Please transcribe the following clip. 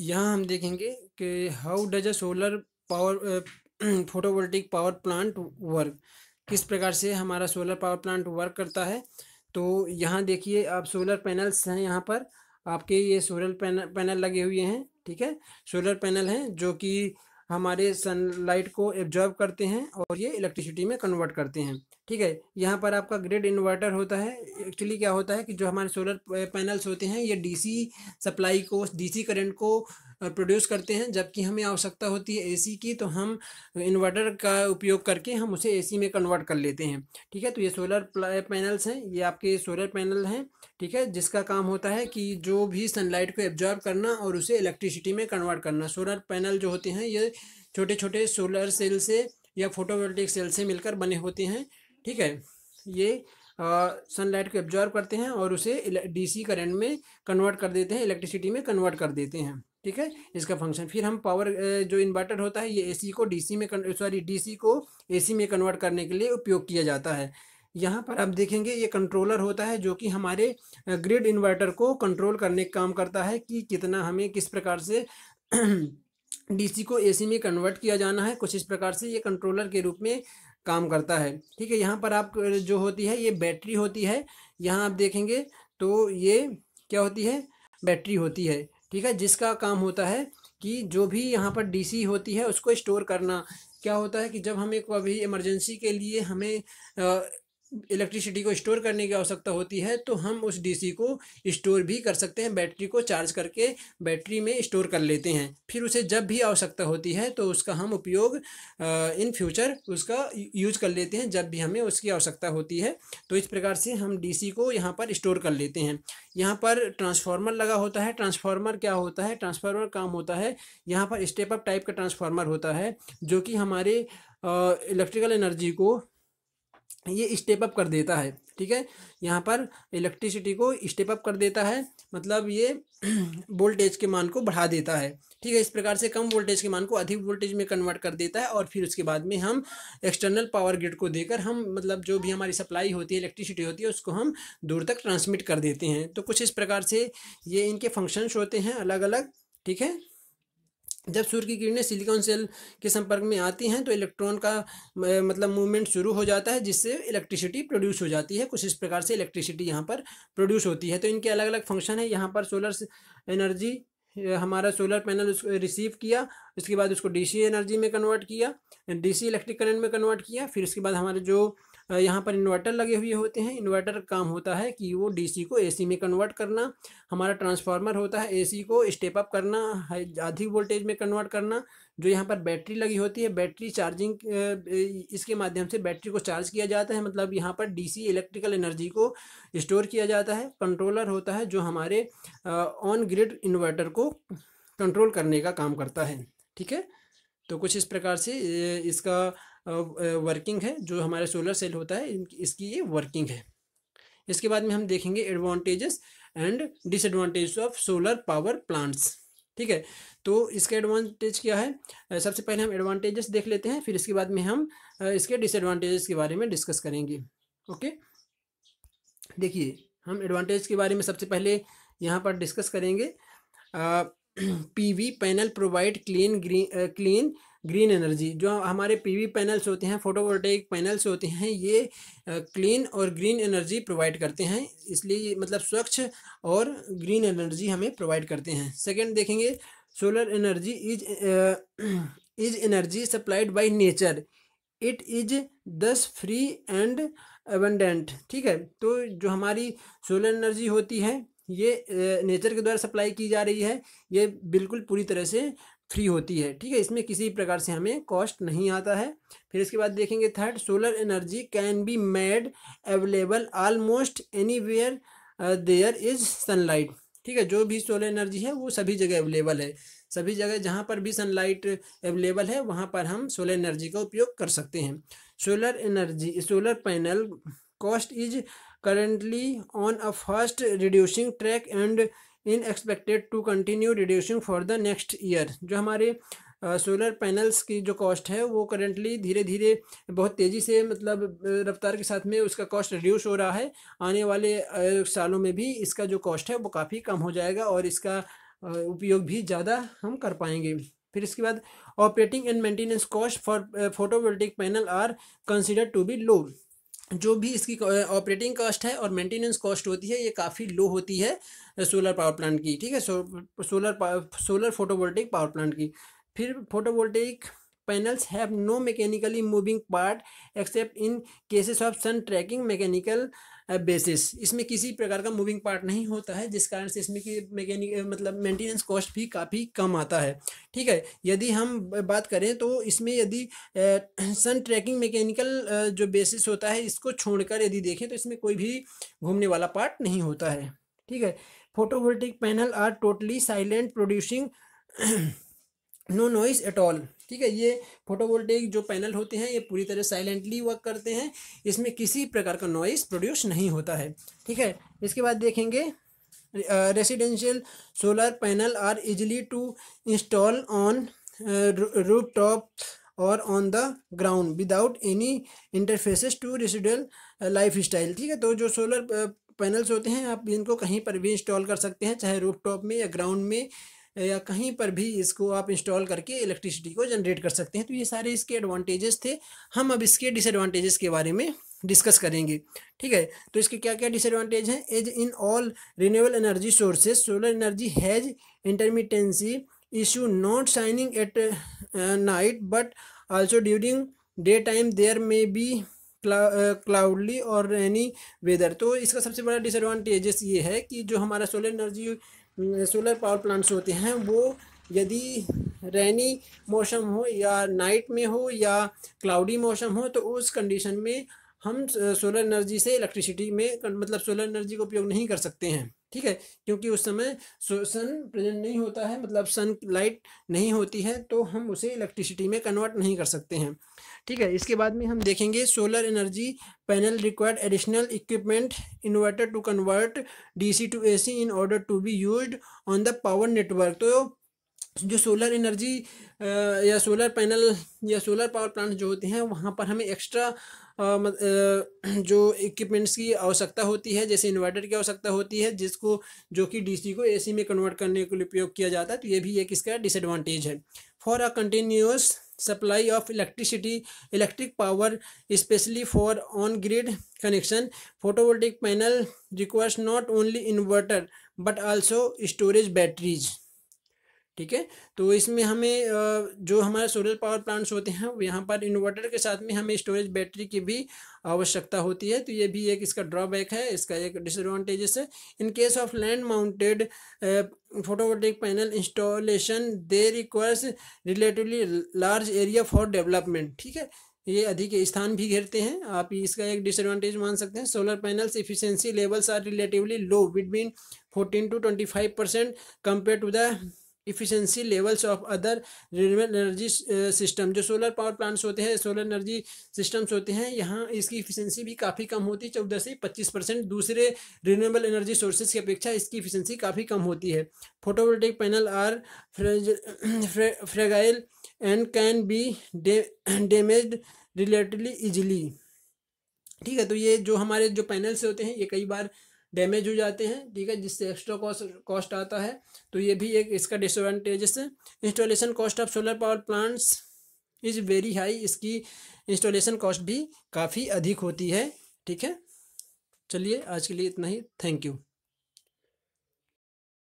यहाँ हम देखेंगे कि how does a solar power photovoltaic power plant work किस प्रकार से हमारा सोलर पावर प्लांट वर्क करता है तो यहाँ देखिए आप सोलर पैनल्स हैं यहाँ पर आपके ये सोलर पैनल पैनल लगे हुए हैं ठीक है सोलर पैनल हैं जो कि हमारे सनलाइट को एब्जॉर्ब करते हैं और ये इलेक्ट्रिसिटी में कन्वर्ट करते हैं ठीक है यहाँ पर आपका ग्रिड इन्वर्टर होता है एक्चुअली क्या होता है कि जो हमारे सोलर पैनल्स होते हैं ये डीसी सप्लाई को डीसी करंट को प्रोड्यूस करते हैं जबकि हमें आवश्यकता होती है एसी की तो हम इन्वर्टर का उपयोग करके हम उसे एसी में कन्वर्ट कर लेते हैं ठीक है तो ये सोलर पैनल्स हैं ये आपके सोलर पैनल हैं ठीक है जिसका काम होता है कि जो भी सनलाइट को एब्जॉर्ब करना और उसे इलेक्ट्रिसिटी में कन्वर्ट करना सोलर पैनल जो होते हैं ये छोटे छोटे सोलर सेल से या फोटोवोल्टिक सेल से मिलकर बने होते हैं ठीक है ये सनलाइट को एब्जॉर्व करते हैं और उसे डीसी करंट में कन्वर्ट कर देते हैं इलेक्ट्रिसिटी में कन्वर्ट कर देते हैं ठीक है इसका फंक्शन फिर हम पावर जो इन्वर्टर होता है ये एसी को डीसी में सॉरी डीसी को एसी में कन्वर्ट करने के लिए उपयोग किया जाता है यहाँ पर आप देखेंगे ये कंट्रोलर होता है जो कि हमारे ग्रिड इन्वर्टर को कंट्रोल करने का काम करता है कि कितना हमें किस प्रकार से डीसी को एसी में कन्वर्ट किया जाना है कुछ इस प्रकार से ये कंट्रोलर के रूप में काम करता है ठीक है यहाँ पर आप जो होती है ये बैटरी होती है यहाँ आप देखेंगे तो ये क्या होती है बैटरी होती है ठीक है जिसका काम होता है कि जो भी यहाँ पर डीसी होती है उसको स्टोर करना क्या होता है कि जब हमें कभी इमरजेंसी के लिए हमें इलेक्ट्रिसिटी को स्टोर करने की आवश्यकता होती है तो हम उस डीसी को स्टोर भी कर सकते हैं बैटरी को चार्ज करके बैटरी में स्टोर कर लेते हैं फिर उसे जब भी आवश्यकता होती है तो उसका हम उपयोग इन फ्यूचर उसका यूज कर लेते हैं जब भी हमें उसकी आवश्यकता होती है तो इस प्रकार से हम डी को यहाँ पर स्टोर कर लेते हैं यहाँ पर ट्रांसफार्मर लगा होता है ट्रांसफार्मर क्या होता है ट्रांसफार्मर काम होता है यहाँ पर स्टेप अप टाइप का ट्रांसफार्मर होता है जो कि हमारे इलेक्ट्रिकल एनर्जी को ये स्टेप अप कर देता है ठीक है यहाँ पर इलेक्ट्रिसिटी को स्टेप अप कर देता है मतलब ये वोल्टेज के मान को बढ़ा देता है ठीक है इस प्रकार से कम वोल्टेज के मान को अधिक वोल्टेज में कन्वर्ट कर देता है और फिर उसके बाद में हम एक्सटर्नल पावर ग्रिड को देकर हम मतलब जो भी हमारी सप्लाई होती है इलेक्ट्रिसिटी होती है उसको हम दूर तक ट्रांसमिट कर देते हैं तो कुछ इस प्रकार से ये इनके फंक्शंस होते हैं अलग अलग ठीक है जब सूर्य की किरणें सिलिकॉन सेल के संपर्क में आती हैं तो इलेक्ट्रॉन का मतलब मूवमेंट शुरू हो जाता है जिससे इलेक्ट्रिसिटी प्रोड्यूस हो जाती है कुछ इस प्रकार से इलेक्ट्रिसिटी यहाँ पर प्रोड्यूस होती है तो इनके अलग अलग फंक्शन है यहाँ पर सोलर एनर्जी हमारा सोलर पैनल रिसीव किया उसके बाद उसको डीसी एनर्जी में कन्वर्ट किया डीसी इलेक्ट्रिक करंट में कन्वर्ट किया फिर उसके बाद हमारे जो यहाँ पर इन्वर्टर लगे हुए होते हैं इन्वर्टर का काम होता है कि वो डीसी को एसी में कन्वर्ट करना हमारा ट्रांसफार्मर होता है एसी को स्टेप अप करना अधिक वोल्टेज में कन्वर्ट करना जो यहाँ पर बैटरी लगी होती है बैटरी चार्जिंग इसके माध्यम से बैटरी को चार्ज किया जाता है मतलब यहाँ पर डीसी इलेक्ट्रिकल एनर्जी को स्टोर किया जाता है कंट्रोलर होता है जो हमारे ऑन ग्रिड इन्वर्टर को कंट्रोल करने का काम करता है ठीक है तो कुछ इस प्रकार से इसका वर्किंग है जो हमारे सोलर सेल होता है इसकी ये वर्किंग है इसके बाद में हम देखेंगे advantages and disadvantage of solar power plants ठीक है तो इसका एडवांटेज क्या है सबसे पहले हम एडवांटेजेस देख लेते हैं फिर इसके बाद में हम इसके डिसएडवांटेजेस के बारे में डिस्कस करेंगे ओके देखिए हम एडवांटेज के बारे में सबसे पहले यहाँ पर डिस्कस करेंगे PV panel provide clean green clean green energy जो हमारे पीवी पैनल्स होते हैं फोटोवोल्टेक पैनल्स होते हैं ये क्लीन और ग्रीन एनर्जी प्रोवाइड करते हैं इसलिए मतलब स्वच्छ और ग्रीन एनर्जी हमें प्रोवाइड करते हैं सेकेंड देखेंगे solar energy is is energy supplied by nature it is thus free and abundant ठीक है तो जो हमारी सोलर एनर्जी होती है ये नेचर के द्वारा सप्लाई की जा रही है ये बिल्कुल पूरी तरह से फ्री होती है ठीक है इसमें किसी प्रकार से हमें कॉस्ट नहीं आता है फिर इसके बाद देखेंगे third solar energy can be made available almost anywhere there is sunlight ठीक है जो भी सोलर एनर्जी है वो सभी जगह अवेलेबल है सभी जगह जहाँ पर भी सनलाइट अवेलेबल है वहाँ पर हम सोलर एनर्जी का उपयोग कर सकते हैं solar energy solar panel cost is currently on a first reducing track and in expected to continue reducing for the next year जो हमारे सोलर पैनल्स की जो कॉस्ट है वो करेंटली धीरे धीरे बहुत तेज़ी से मतलब रफ्तार के साथ में उसका कॉस्ट रिड्यूस हो रहा है आने वाले सालों में भी इसका जो कॉस्ट है वो काफ़ी कम हो जाएगा और इसका उपयोग भी ज़्यादा हम कर पाएंगे फिर इसके बाद operating and maintenance cost for photovoltaic panel are consider to be low जो भी इसकी ऑपरेटिंग कॉस्ट है और मेंटेनेंस कॉस्ट होती है ये काफ़ी लो होती है सोलर पावर प्लांट की ठीक है so, solar solar photovoltaic power plant की फिर photovoltaic panels have no mechanically moving part except in cases of sun tracking mechanical basis इसमें किसी प्रकार का मूविंग पार्ट नहीं होता है जिस कारण से इसमें की मैकेनिक मतलब मेंटेनेंस कॉस्ट भी काफ़ी कम आता है ठीक है यदि हम बात करें तो इसमें यदि सन ट्रैकिंग मैकेनिकल जो बेसिस होता है इसको छोड़कर यदि देखें तो इसमें कोई भी घूमने वाला पार्ट नहीं होता है ठीक है photovoltaic panel are totally silent producing no noise at all ठीक है ये फोटोवोल्टेक जो पैनल होते हैं ये पूरी तरह साइलेंटली वर्क करते हैं इसमें किसी प्रकार का नॉइस प्रोड्यूस नहीं होता है ठीक है इसके बाद देखेंगे residential solar panel are easily to install on roof top और on the ground without any interfaces to residential life style ठीक है तो जो सोलर पैनल्स होते हैं आप इनको कहीं पर भी इंस्टॉल कर सकते हैं चाहे रूफ टॉप में या ग्राउंड में या कहीं पर भी इसको आप इंस्टॉल करके इलेक्ट्रिसिटी को जनरेट कर सकते हैं तो ये सारे इसके एडवांटेजेस थे हम अब इसके डिसएडवांटेजेस के बारे में डिस्कस करेंगे ठीक है तो इसके क्या क्या डिसएडवांटेज हैं as in all renewable energy sources solar energy has intermittency issue not shining at night but also during day time there may be cloudy और रेनी वेदर तो इसका सबसे बड़ा डिसएडवांटेजेस ये है कि जो हमारा solar energy solar power plants होते हैं वो यदि रेनी मौसम हो या नाइट में हो या क्लाउडी मौसम हो तो उस कंडीशन में हम सोलर एनर्जी से इलेक्ट्रिसिटी में मतलब सोलर एनर्जी का उपयोग नहीं कर सकते हैं ठीक है क्योंकि उस समय सन प्रेजेंट नहीं होता है मतलब सन लाइट नहीं होती है तो हम उसे इलेक्ट्रिसिटी में कन्वर्ट नहीं कर सकते हैं ठीक है इसके बाद में हम देखेंगे solar energy panel required additional equipment inverter to convert DC to AC in order to be used on the power network तो जो सोलर एनर्जी या सोलर पैनल या सोलर पावर प्लांट जो होते हैं वहाँ पर हमें एक्स्ट्रा जो इक्विपमेंट्स की आवश्यकता होती है जैसे इन्वर्टर की आवश्यकता होती है जिसको जो कि डीसी को एसी में कन्वर्ट करने के लिए उपयोग किया जाता है तो ये भी एक इसका डिसएडवांटेज है for a continuous supply of electricity electric power specially for on grid connection photovoltaic panel requires not only inverter but also storage batteries ठीक है तो इसमें हमें जो हमारे सोलर पावर प्लांट्स होते हैं यहाँ पर इन्वर्टर के साथ में हमें स्टोरेज बैटरी की भी आवश्यकता होती है तो ये भी एक इसका ड्रॉबैक है इसका एक डिसएडवांटेजेस है in case of land mounted photovoltaic panel installation they requires relatively large area for development ठीक है ये अधिक स्थान भी घेरते हैं आप इसका एक डिसएडवांटेज मान सकते हैं solar panels efficiency levels are relatively low between fourteen to twenty five percent compare to the efficiency levels of other renewable energy system जो सोलर पावर प्लांट्स होते हैं सोलर एनर्जी सिस्टम्स होते हैं यहाँ इसकी इफिशेंसी भी काफ़ी कम होती है चौदह से पच्चीस परसेंट दूसरे रिन्यूएबल एनर्जी सोर्सेज की अपेक्षा इसकी इफिशेंसी काफ़ी कम होती है photovoltaic panel are fragile and can be damage relatively easily ठीक है तो ये जो हमारे जो पैनल्स होते हैं ये कई बार डैमेज हो जाते हैं ठीक है जिससे एक्स्ट्रा कॉस्ट कॉस्ट आता है तो ये भी एक इसका डिसएडवांटेजेस है installation cost of solar power plants is very high इसकी इंस्टॉलेशन कॉस्ट भी काफ़ी अधिक होती है ठीक है चलिए आज के लिए इतना ही थैंक यू